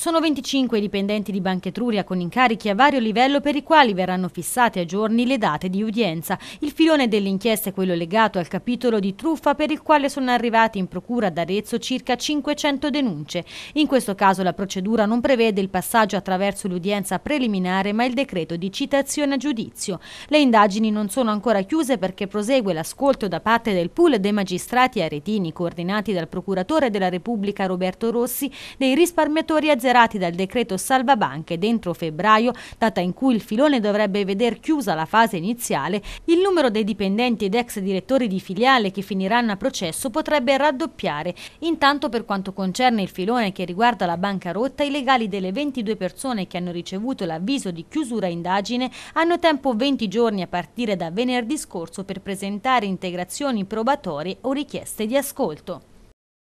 Sono 25 i dipendenti di Banca Etruria con incarichi a vario livello per i quali verranno fissate a giorni le date di udienza. Il filone dell'inchiesta è quello legato al capitolo di truffa per il quale sono arrivati in procura ad Arezzo circa 500 denunce. In questo caso la procedura non prevede il passaggio attraverso l'udienza preliminare ma il decreto di citazione a giudizio. Le indagini non sono ancora chiuse perché prosegue l'ascolto da parte del pool dei magistrati aretini coordinati dal procuratore della Repubblica Roberto Rossi dei risparmiatori aziendali considerati dal decreto salvabanche banche dentro febbraio, data in cui il filone dovrebbe veder chiusa la fase iniziale, il numero dei dipendenti ed ex direttori di filiale che finiranno a processo potrebbe raddoppiare. Intanto per quanto concerne il filone che riguarda la banca rotta, i legali delle 22 persone che hanno ricevuto l'avviso di chiusura indagine hanno tempo 20 giorni a partire da venerdì scorso per presentare integrazioni probatorie o richieste di ascolto.